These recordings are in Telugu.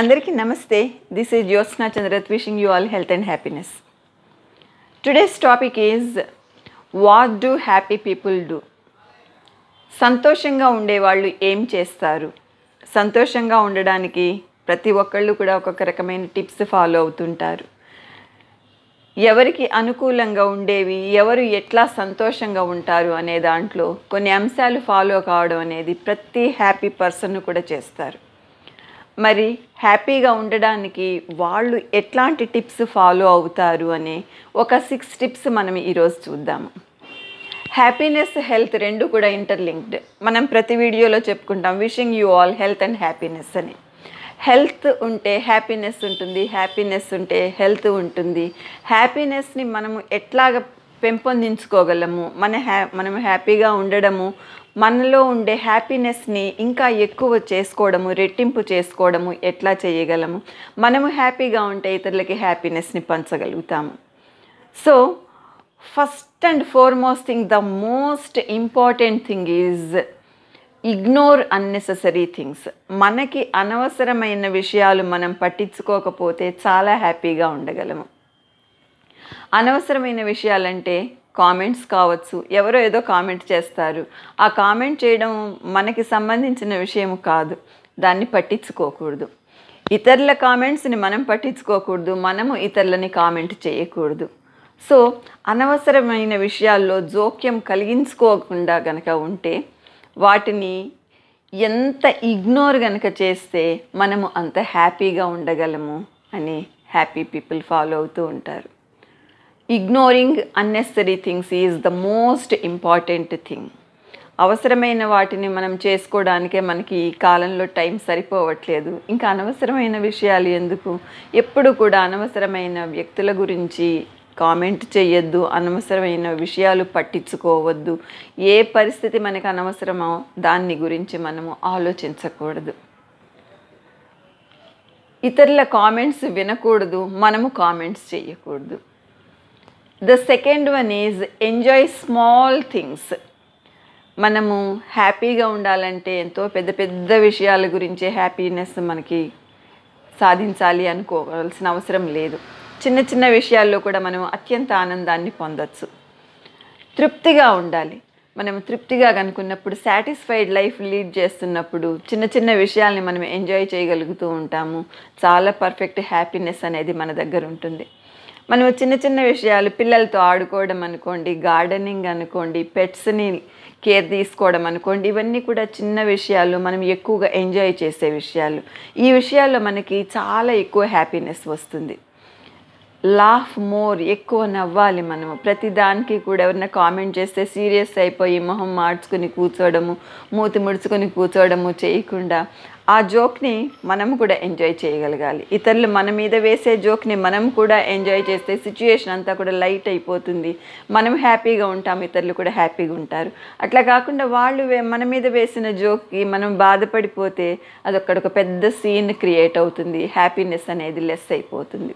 అందరికీ నమస్తే this is Jyotsna Chandrat wishing you all health and happiness today's topic is what do happy people do సంతోషంగా ఉండేవాళ్ళు ఏం చేస్తారు సంతోషంగా ఉండడానికి ప్రతి ఒక్కళ్ళు కూడా ఒక్కొక్క రకమైన టిప్స్ ఫాలో అవుతుంటారు ఎవరికి అనుకూలంగా ఉండేవి ఎవరు ఎట్లా సంతోషంగా ఉంటారు అనే దాంట్లో కొన్ని అంశాలు ఫాలో కావడం అనేది ప్రతి హ్యాపీ పర్సన్ కూడా చేస్తారు మరి హ్యాపీగా ఉండడానికి వాళ్ళు ఎట్లాంటి టిప్స్ ఫాలో అవుతారు అనే ఒక సిక్స్ టిప్స్ మనం ఈరోజు చూద్దాము హ్యాపీనెస్ హెల్త్ రెండు కూడా ఇంటర్లింక్డ్ మనం ప్రతి వీడియోలో చెప్పుకుంటాం wishing you all health and happiness అని హెల్త్ ఉంటే హ్యాపీనెస్ ఉంటుంది హ్యాపీనెస్ ఉంటే హెల్త్ ఉంటుంది హ్యాపీనెస్ని మనము ఎట్లాగ పెంపొందించుకోగలము మన హ్యా మనం హ్యాపీగా ఉండడము మనలో ఉండే హ్యాపీనెస్ని ఇంకా ఎక్కువ చేసుకోవడము రెట్టింపు చేసుకోవడము ఎట్లా చేయగలము మనము హ్యాపీగా ఉంటే ఇతరులకి హ్యాపీనెస్ని పంచగలుగుతాము so first and foremost thing the most important thing is ignore unnecessary things మనకి అనవసరమైన విషయాలు మనం పట్టించుకోకపోతే చాలా హ్యాపీగా ఉండగలము అనవసరమైన విషయాలంటే కామెంట్స్ కావచ్చు ఎవరో ఏదో కామెంట్ చేస్తారు ఆ కామెంట్ చేయడం మనకి సంబంధించిన విషయం కాదు దాన్ని పట్టించుకోకూడదు ఇతరుల కామెంట్స్ని మనం పట్టించుకోకూడదు మనము ఇతరులని కామెంట్ చేయకూడదు సో అనవసరమైన విషయాల్లో జోక్యం కలిగించుకోకుండా గనక ఉంటే వాటిని ఎంత ఇగ్నోర్ గనక చేస్తే మనము అంత హ్యాపీగా ఉండగలము అని హ్యాపీ పీపుల్ ఫాలో అవుతూ ఉంటారు ignoring unnecessary things is the most important thing అవసరమైన వాటిని మనం చేసుకోవడానికే మనకి ఈ కాలంలో టైం సరిపోవట్లేదు ఇంకా అనవసరమైన విషయాలు ఎందుకు ఎప్పుడు కూడా అనవసరమైన వ్యక్తుల గురించి కామెంట్ చేయొద్దు అనవసరమైన విషయాలు పట్టించుకోవద్దు ఏ పరిస్థితి మనకు అనవసరమో దాన్ని గురించి మనము ఆలోచించకూడదు ఇతరుల కామెంట్స్ వినకూడదు మనము కామెంట్స్ చేయకూడదు the second one is enjoy small things మనము హ్యాపీగా ఉండాలంటే ఎంతో పెద్ద పెద్ద విషయాల గురించి హ్యాపీనెస్ మనకి సాధించాలి అనుకోవాల్సిన అవసరం లేదు చిన్న చిన్న విషయాల్లో కూడా మనం అత్యంత ఆనందాన్ని పొందవచ్చు తృప్తిగా ఉండాలి మనం తృప్తిగా కనుకున్నప్పుడు సాటిస్ఫైడ్ లైఫ్ లీడ్ చేస్తున్నప్పుడు చిన్న చిన్న విషయాల్ని మనం ఎంజాయ్ చేయగలుగుతూ ఉంటాము చాలా పర్ఫెక్ట్ హ్యాపీనెస్ అనేది మన దగ్గర ఉంటుంది మనం చిన్న చిన్న విషయాలు పిల్లలతో ఆడుకోవడం అనుకోండి గార్డెనింగ్ అనుకోండి పెట్స్ని కేర్ తీసుకోవడం అనుకోండి ఇవన్నీ కూడా చిన్న విషయాలు మనం ఎక్కువగా ఎంజాయ్ చేసే విషయాలు ఈ విషయాల్లో మనకి చాలా ఎక్కువ హ్యాపీనెస్ వస్తుంది లాఫ్ మోర్ ఎక్కువ నవ్వాలి మనము ప్రతిదానికి కూడా ఎవరైనా కామెంట్ చేస్తే సీరియస్ అయిపోయి మొహం మార్చుకొని కూర్చోవడము మూతి ముడుచుకొని కూర్చోవడము చేయకుండా ఆ జోక్ని మనం కూడా ఎంజాయ్ చేయగలగాలి ఇతరులు మన మీద వేసే జోక్ని మనం కూడా ఎంజాయ్ చేస్తే సిచ్యుయేషన్ అంతా కూడా లైట్ అయిపోతుంది మనం హ్యాపీగా ఉంటాం ఇతరులు కూడా హ్యాపీగా ఉంటారు అట్లా కాకుండా వాళ్ళు మన మీద వేసిన జోక్కి మనం బాధపడిపోతే అదొక్కడ ఒక పెద్ద సీన్ క్రియేట్ అవుతుంది హ్యాపీనెస్ అనేది లెస్ అయిపోతుంది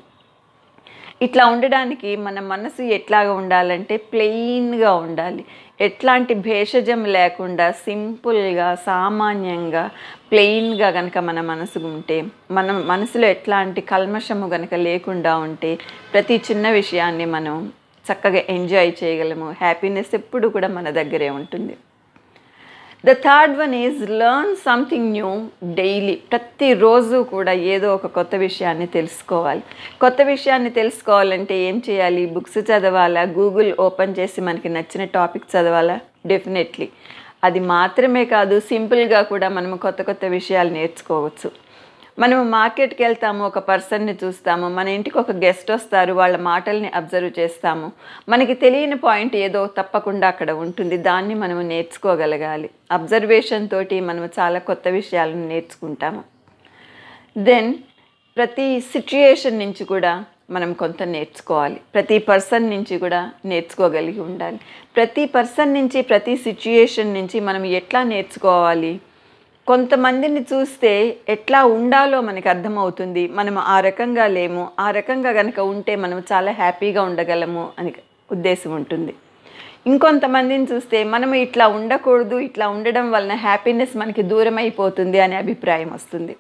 ఇట్లా ఉండడానికి మన మనసు ఎట్లాగా ఉండాలంటే ప్లెయిన్గా ఉండాలి ఎట్లాంటి భేషజం లేకుండా సింపుల్గా సామాన్యంగా ప్లెయిన్గా కనుక మన మనసు ఉంటే మన మనసులో ఎట్లాంటి కల్మషము కనుక లేకుండా ఉంటే ప్రతి చిన్న విషయాన్ని మనం చక్కగా ఎంజాయ్ చేయగలము హ్యాపీనెస్ ఎప్పుడు కూడా మన దగ్గరే ఉంటుంది the third one is learn something new daily ప్రతిరోజు కూడా ఏదో ఒక కొత్త విషయాన్ని తెలుసుకోవాలి కొత్త విషయాన్ని తెలుసుకోవాలంటే ఏం చేయాలి బుక్స్ చదవాలా గూగుల్ ఓపెన్ చేసి మనకి నచ్చిన టాపిక్ చదవాలా డెఫినెట్లీ అది మాత్రమే కాదు సింపుల్గా కూడా మనం కొత్త కొత్త విషయాలు నేర్చుకోవచ్చు మనం మార్కెట్కి వెళ్తాము ఒక పర్సన్ని చూస్తాము మన ఇంటికి ఒక గెస్ట్ వస్తారు వాళ్ళ మాటల్ని అబ్జర్వ్ చేస్తాము మనకి తెలియని పాయింట్ ఏదో తప్పకుండా అక్కడ ఉంటుంది దాన్ని మనము నేర్చుకోగలగాలి అబ్జర్వేషన్ తోటి మనం చాలా కొత్త విషయాలను నేర్చుకుంటాము దెన్ ప్రతి సిచ్యుయేషన్ నుంచి కూడా మనం కొంత నేర్చుకోవాలి ప్రతి పర్సన్ నుంచి కూడా నేర్చుకోగలిగి ఉండాలి ప్రతి పర్సన్ నుంచి ప్రతి సిచ్యుయేషన్ నుంచి మనం ఎట్లా నేర్చుకోవాలి కొంతమందిని చూస్తే ఎట్లా ఉండాలో మనకు అర్థమవుతుంది మనం ఆ రకంగా లేము ఆ రకంగా కనుక ఉంటే మనం చాలా హ్యాపీగా ఉండగలము అని ఉద్దేశం ఉంటుంది ఇంకొంతమందిని చూస్తే మనం ఇట్లా ఉండకూడదు ఇట్లా ఉండడం వలన హ్యాపీనెస్ మనకి దూరం అయిపోతుంది అనే అభిప్రాయం వస్తుంది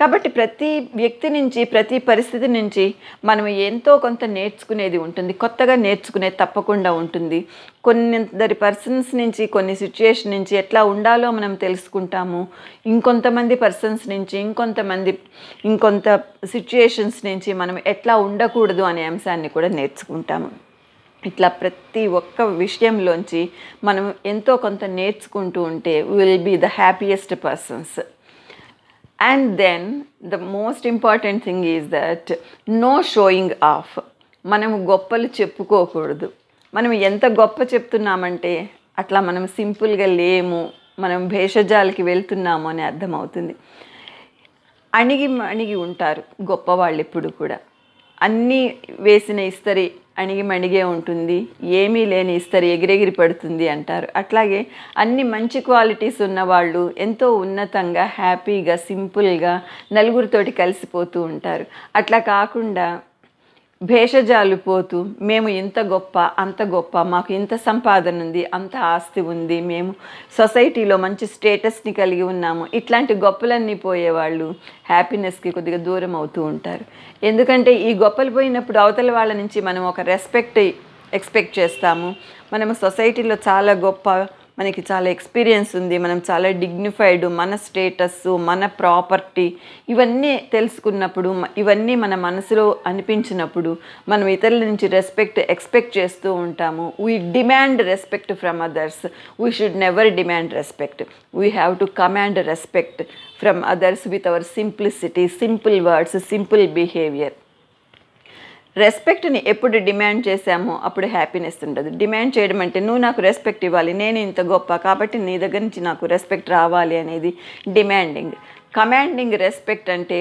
కాబట్టి ప్రతి వ్యక్తి నుంచి ప్రతి పరిస్థితి నుంచి మనం ఎంతో కొంత నేర్చుకునేది ఉంటుంది కొత్తగా నేర్చుకునే తప్పకుండా ఉంటుంది కొందరి పర్సన్స్ నుంచి కొన్ని సిచ్యుయేషన్ నుంచి ఎట్లా ఉండాలో మనం తెలుసుకుంటాము ఇంకొంతమంది పర్సన్స్ నుంచి ఇంకొంతమంది ఇంకొంత సిచ్యుయేషన్స్ నుంచి మనం ఎట్లా ఉండకూడదు అనే అంశాన్ని కూడా నేర్చుకుంటాము ఇట్లా ప్రతి ఒక్క విషయంలోంచి మనం ఎంతో కొంత నేర్చుకుంటూ ఉంటే will be the happiest persons and then the most important thing is that no showing off మనం గొప్పలు చెప్పుకోకూడదు మనం ఎంత గొప్ప చెప్తున్నామంటే అట్లా మనం సింపుల్గా లేము మనం భేషజాలకి వెళ్తున్నాము అని అర్థమవుతుంది అణిగి అణిగి ఉంటారు గొప్పవాళ్ళు ఎప్పుడు కూడా అన్నీ వేసిన ఇస్తరి అణిగి మణిగే ఉంటుంది ఏమీ లేని ఇస్తరి ఎగిరెగిరి పడుతుంది అంటారు అట్లాగే అన్ని మంచి క్వాలిటీస్ ఉన్నవాళ్ళు ఎంతో ఉన్నతంగా హ్యాపీగా సింపుల్గా నలుగురితోటి కలిసిపోతూ ఉంటారు అట్లా కాకుండా భేషజాలు పోతూ మేము ఇంత గొప్ప అంత గొప్ప మాకు ఇంత సంపాదన ఉంది అంత ఆస్తి ఉంది మేము సొసైటీలో మంచి స్టేటస్ని కలిగి ఉన్నాము ఇట్లాంటి గొప్పలన్నీ పోయేవాళ్ళు హ్యాపీనెస్కి కొద్దిగా దూరం అవుతూ ఉంటారు ఎందుకంటే ఈ గొప్పలు పోయినప్పుడు అవతల వాళ్ళ నుంచి మనం ఒక రెస్పెక్ట్ ఎక్స్పెక్ట్ చేస్తాము మనము సొసైటీలో చాలా గొప్ప మనకి చాలా ఎక్స్పీరియన్స్ ఉంది మనం చాలా డిగ్నిఫైడ్ మన స్టేటస్ మన ప్రాపర్టీ ఇవన్నీ తెలుసుకున్నప్పుడు ఇవన్నీ మన మనసులో అనిపించినప్పుడు మనం ఇతరుల నుంచి రెస్పెక్ట్ ఎక్స్పెక్ట్ చేస్తూ ఉంటాము we demand respect from others we should never demand respect we have to command respect from others with our simplicity simple words simple behaviour రెస్పెక్ట్ని ఎప్పుడు డిమాండ్ చేశామో అప్పుడు హ్యాపీనెస్ ఉండదు డిమాండ్ చేయడం అంటే నువ్వు నాకు రెస్పెక్ట్ ఇవ్వాలి నేను ఇంత గొప్ప కాబట్టి నీ దగ్గర నుంచి నాకు రెస్పెక్ట్ రావాలి అనేది డిమాండింగ్ కమాండింగ్ రెస్పెక్ట్ అంటే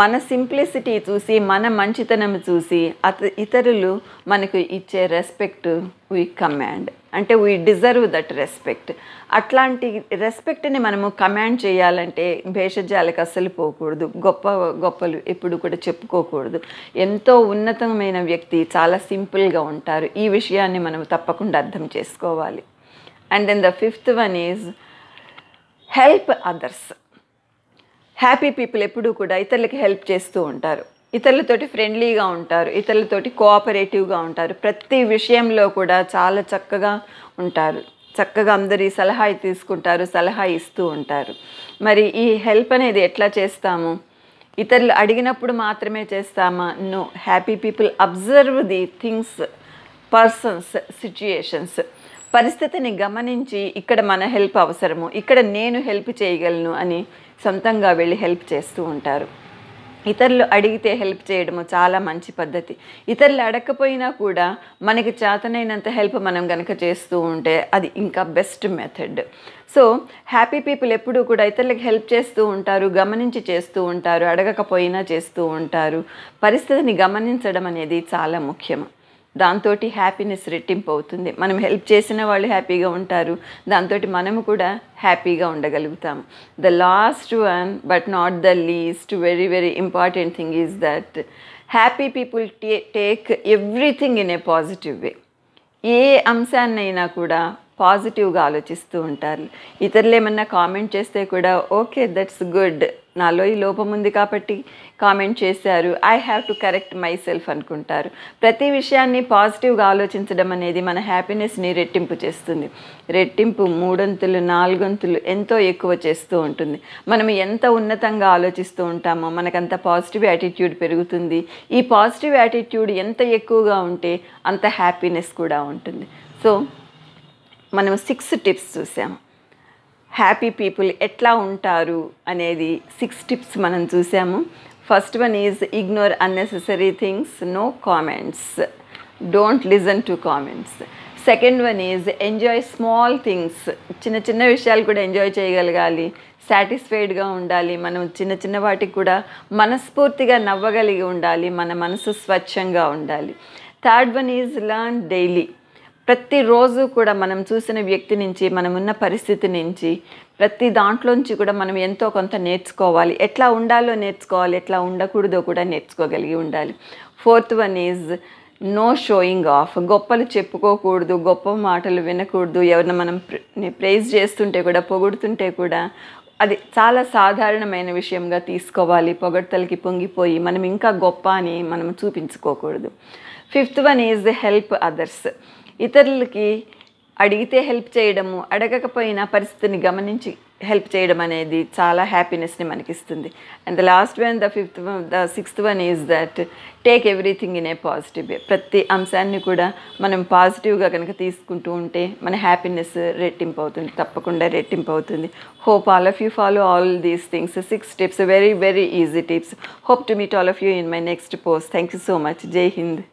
మన సింప్లిసిటీ చూసి మన మంచితనం చూసి అత ఇతరులు మనకు ఇచ్చే రెస్పెక్ట్ వీ కమాండ్ అంటే వీ డిజర్వ్ దట్ రెస్పెక్ట్ అట్లాంటి రెస్పెక్ట్ని మనము కమాండ్ చేయాలంటే భేషజాలకు అస్సలు పోకూడదు గొప్ప గొప్పలు ఎప్పుడు కూడా చెప్పుకోకూడదు ఎంతో ఉన్నతమైన వ్యక్తి చాలా సింపుల్గా ఉంటారు ఈ విషయాన్ని మనం తప్పకుండా అర్థం చేసుకోవాలి and then the fifth one is help others happy people ఎప్పుడూ కూడా ఇతరులకి హెల్ప్ చేస్తూ ఉంటారు ఇతరులతోటి ఫ్రెండ్లీగా ఉంటారు ఇతరులతోటి కోఆపరేటివ్గా ఉంటారు ప్రతి విషయంలో కూడా చాలా చక్కగా ఉంటారు చక్కగా అందరి సలహా తీసుకుంటారు సలహా ఇస్తూ ఉంటారు మరి ఈ హెల్ప్ అనేది ఎట్లా చేస్తాము ఇతరులు అడిగినప్పుడు మాత్రమే చేస్తామా no happy people observe the things persons situations పరిస్థితిని గమనించి ఇక్కడ మన హెల్ప్ అవసరము ఇక్కడ నేను హెల్ప్ చేయగలను అని సొంతంగా వెళ్ళి హెల్ప్ చేస్తూ ఉంటారు ఇతరులు అడిగితే హెల్ప్ చేయడము చాలా మంచి పద్ధతి ఇతరులు అడగకపోయినా కూడా మనకి చేతనైనంత హెల్ప్ మనం కనుక చేస్తూ ఉంటే అది ఇంకా best method so happy people ఎప్పుడూ కూడా ఇతరులకు హెల్ప్ చేస్తూ ఉంటారు గమనించి చేస్తూ ఉంటారు అడగకపోయినా చేస్తూ ఉంటారు పరిస్థితిని గమనించడం అనేది చాలా ముఖ్యం దాంతో హ్యాపీనెస్ రెట్టింపు అవుతుంది మనం హెల్ప్ చేసిన వాళ్ళు హ్యాపీగా ఉంటారు దాంతో మనము కూడా హ్యాపీగా ఉండగలుగుతాం the last one but not the least very very important thing is that happy people ta take everything in a positive way ఏ అంశాన్నైనా కూడా పాజిటివ్గా ఆలోచిస్తూ ఉంటారు ఇతరులు ఏమన్నా కామెంట్ చేస్తే కూడా ఓకే దట్స్ గుడ్ నాలో ఈ లోపం ఉంది కాబట్టి కామెంట్ చేశారు I have to correct myself అనుకుంటారు ప్రతి విషయాన్ని పాజిటివ్గా ఆలోచించడం అనేది మన హ్యాపీనెస్ని రెట్టింపు చేస్తుంది రెట్టింపు మూడొంతులు నాలుగంతులు ఎంతో ఎక్కువ చేస్తూ ఉంటుంది మనం ఎంత ఉన్నతంగా ఆలోచిస్తూ ఉంటామో మనకంత పాజిటివ్ యాటిట్యూడ్ పెరుగుతుంది ఈ పాజిటివ్ యాటిట్యూడ్ ఎంత ఎక్కువగా ఉంటే అంత హ్యాపీనెస్ కూడా ఉంటుంది సో మనం సిక్స్ టిప్స్ చూసాము హ్యాపీ పీపుల్ ఎట్లా ఉంటారు అనేది సిక్స్ టిప్స్ మనం చూసాము first one is ignore unnecessary things no comments don't listen to comments second one is enjoy small things చిన్న చిన్న విషయాలు కూడా ఎంజాయ్ చేయగలగాలి సాటిస్ఫైడ్గా ఉండాలి మనం చిన్న చిన్న వాటికి కూడా మనస్ఫూర్తిగా నవ్వగలిగి ఉండాలి మన మనసు స్వచ్ఛంగా ఉండాలి third one is learn daily ప్రతిరోజు కూడా మనం చూసిన వ్యక్తి నుంచి మనం ఉన్న పరిస్థితి నుంచి ప్రతి దాంట్లోంచి కూడా మనం ఎంతో కొంత నేర్చుకోవాలి ఎట్లా ఉండాలో నేర్చుకోవాలి ఎట్లా ఉండకూడదో కూడా నేర్చుకోగలిగి ఉండాలి fourth one is no showing off గొప్పలు చెప్పుకోకూడదు గొప్ప మాటలు వినకూడదు ఎవరిని మనం ప్రైజ్ చేస్తుంటే కూడా పొగుడుతుంటే కూడా అది చాలా సాధారణమైన విషయంగా తీసుకోవాలి పొగడ్తలకి పొంగిపోయి మనం ఇంకా గొప్ప అని మనం చూపించుకోకూడదు fifth one is help others ఇతరులకి అడిగితే హెల్ప్ చేయడము అడగకపోయినా పరిస్థితిని గమనించి హెల్ప్ చేయడం అనేది చాలా హ్యాపీనెస్ని మనకిస్తుంది and the last one the fifth the sixth one is that take everything in a positive way ప్రతి అంశాన్ని కూడా మనం పాజిటివ్గా కనుక తీసుకుంటూ ఉంటే మన హ్యాపీనెస్ రెట్టింపు అవుతుంది తప్పకుండా రెట్టింపు అవుతుంది hope all of you follow all these things six tips very very easy tips hope to meet all of you in my next post thank you so much Jai Hind